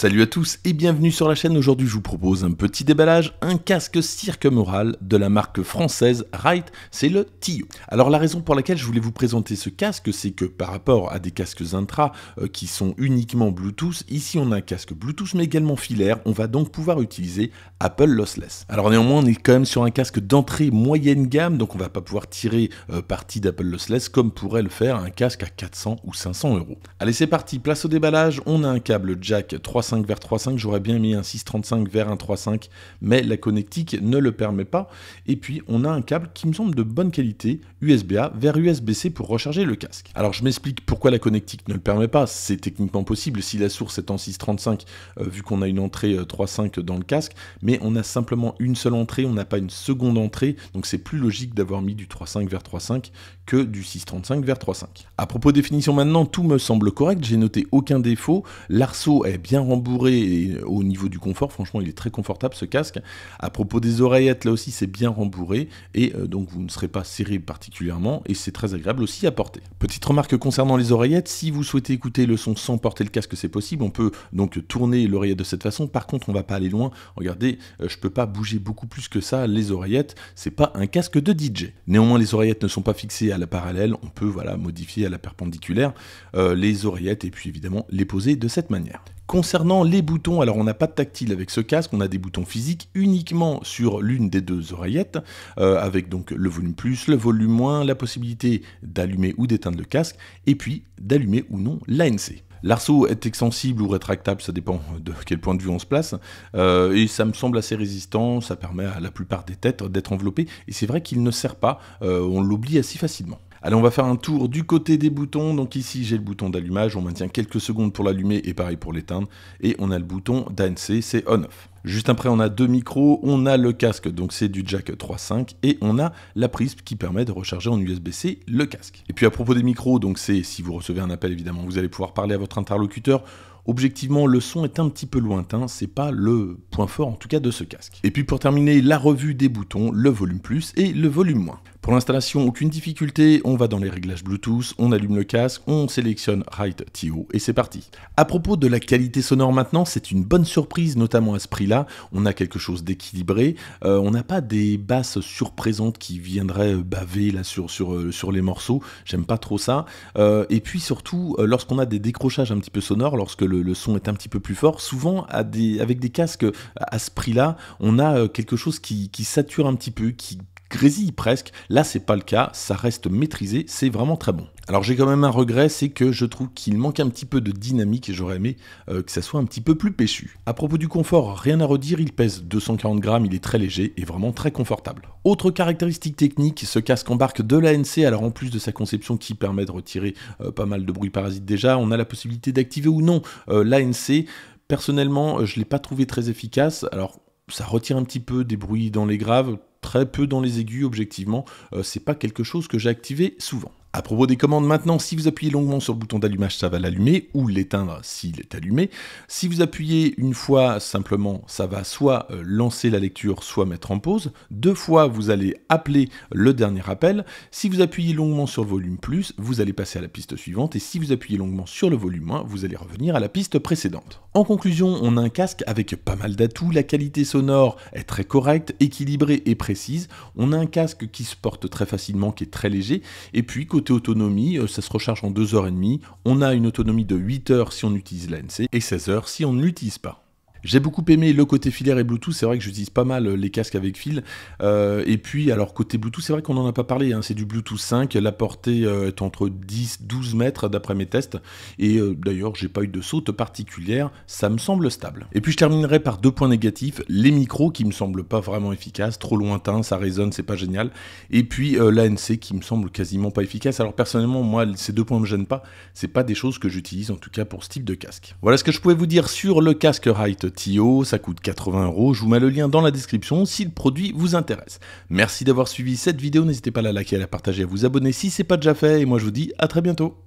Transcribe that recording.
Salut à tous et bienvenue sur la chaîne. Aujourd'hui, je vous propose un petit déballage, un casque cirque moral de la marque française Wright, c'est le Tio. Alors la raison pour laquelle je voulais vous présenter ce casque, c'est que par rapport à des casques intra euh, qui sont uniquement Bluetooth, ici on a un casque Bluetooth mais également filaire, on va donc pouvoir utiliser Apple Lossless. Alors néanmoins, on est quand même sur un casque d'entrée moyenne gamme, donc on ne va pas pouvoir tirer euh, parti d'Apple Lossless comme pourrait le faire un casque à 400 ou 500 euros. Allez, c'est parti, place au déballage. On a un câble jack 300, vers 3.5, j'aurais bien mis un 6.35 vers un 3.5, mais la connectique ne le permet pas. Et puis on a un câble qui me semble de bonne qualité, USB-A vers USB-C pour recharger le casque. Alors je m'explique pourquoi la connectique ne le permet pas, c'est techniquement possible si la source est en 6.35, euh, vu qu'on a une entrée 3.5 euh, dans le casque, mais on a simplement une seule entrée, on n'a pas une seconde entrée, donc c'est plus logique d'avoir mis du 3.5 vers 3.5 que du 6.35 vers 3.5. À propos définition maintenant, tout me semble correct, j'ai noté aucun défaut, l'arceau est bien rempli rembourré et au niveau du confort, franchement, il est très confortable ce casque. À propos des oreillettes, là aussi, c'est bien rembourré et euh, donc vous ne serez pas serré particulièrement et c'est très agréable aussi à porter. Petite remarque concernant les oreillettes, si vous souhaitez écouter le son sans porter le casque, c'est possible. On peut donc tourner l'oreillette de cette façon. Par contre, on va pas aller loin. Regardez, euh, je peux pas bouger beaucoup plus que ça. Les oreillettes, c'est pas un casque de DJ. Néanmoins, les oreillettes ne sont pas fixées à la parallèle. On peut voilà modifier à la perpendiculaire euh, les oreillettes et puis évidemment les poser de cette manière. Concernant les boutons, alors on n'a pas de tactile avec ce casque, on a des boutons physiques uniquement sur l'une des deux oreillettes, euh, avec donc le volume plus, le volume moins, la possibilité d'allumer ou d'éteindre le casque, et puis d'allumer ou non l'ANC. L'arceau est extensible ou rétractable, ça dépend de quel point de vue on se place, euh, et ça me semble assez résistant, ça permet à la plupart des têtes d'être enveloppées, et c'est vrai qu'il ne sert pas, euh, on l'oublie assez facilement. Allez, on va faire un tour du côté des boutons. Donc ici, j'ai le bouton d'allumage. On maintient quelques secondes pour l'allumer et pareil pour l'éteindre. Et on a le bouton d'ANC, c'est on-off. Juste après, on a deux micros, on a le casque, donc c'est du jack 3.5, et on a la prise qui permet de recharger en USB-C le casque. Et puis à propos des micros, donc c'est si vous recevez un appel, évidemment, vous allez pouvoir parler à votre interlocuteur. Objectivement, le son est un petit peu lointain, c'est pas le point fort en tout cas de ce casque. Et puis pour terminer, la revue des boutons, le volume plus et le volume moins. Pour l'installation, aucune difficulté, on va dans les réglages Bluetooth, on allume le casque, on sélectionne Right TO et c'est parti. À propos de la qualité sonore maintenant, c'est une bonne surprise, notamment à ce prix-là. On a quelque chose d'équilibré, euh, on n'a pas des basses surprésentes qui viendraient euh, baver sur, euh, sur, les morceaux, j'aime pas trop ça. et puis surtout, lorsqu'on a des décrochages un petit peu sonores, lorsque le, son est un petit peu plus fort, souvent avec des casques à ce prix-là, on a quelque chose qui sature un petit peu, qui grésille presque. Là, c'est pas le cas, ça reste maîtrisé, c'est vraiment très bon. Alors j'ai quand même un regret, c'est que je trouve qu'il manque un petit peu de dynamique et j'aurais aimé euh, que ça soit un petit peu plus péchu. À propos du confort, rien à redire, il pèse 240 grammes, il est très léger et vraiment très confortable. Autre caractéristique technique, ce casque embarque de l'ANC, alors en plus de sa conception qui permet de retirer euh, pas mal de bruits parasites déjà, on a la possibilité d'activer ou non euh, l'ANC. Personnellement, je ne l'ai pas trouvé très efficace, alors ça retire un petit peu des bruits dans les graves, très peu dans les aigus objectivement, euh, c'est pas quelque chose que j'ai activé souvent. À propos des commandes maintenant, si vous appuyez longuement sur le bouton d'allumage, ça va l'allumer ou l'éteindre s'il est allumé. Si vous appuyez une fois simplement, ça va soit euh, lancer la lecture, soit mettre en pause. Deux fois, vous allez appeler le dernier appel. Si vous appuyez longuement sur le volume plus, vous allez passer à la piste suivante et si vous appuyez longuement sur le volume moins, vous allez revenir à la piste précédente. En conclusion, on a un casque avec pas mal d'atouts, la qualité sonore est très correcte, équilibrée et précise. On a un casque qui se porte très facilement, qui est très léger et puis côté autonomie, euh, ça se recharge en 2h30. On a une autonomie de 8 heures si on utilise l'ANC et 16 h si on ne l'utilise pas. J'ai beaucoup aimé le côté filaire et Bluetooth. C'est vrai que j'utilise pas mal euh, les casques avec fil. Euh, et puis, alors, côté Bluetooth, c'est vrai qu'on n'en a pas parlé. Hein, c'est du Bluetooth 5. La portée euh, est entre 10-12 mètres d'après mes tests. Et d'ailleurs, j'ai pas eu de saute particulière. Ça me semble stable. Et puis, je terminerai par deux points négatifs. Les micros qui me semblent pas vraiment efficaces. Trop lointains, ça résonne, c'est pas génial. Et puis, l'ANC qui me semble quasiment pas efficace. Alors, personnellement, moi, ces deux points me gênent pas. C'est pas des choses que j'utilise, en tout cas, pour ce type de casque. Voilà ce que je pouvais vous dire sur le casque Hite, TiO, ça coûte 80 euros, je vous mets le lien dans la description si le produit vous intéresse. Merci d'avoir suivi cette vidéo, n'hésitez pas à la liker, à la partager, à vous abonner si c'est pas déjà fait, et moi je vous dis à très bientôt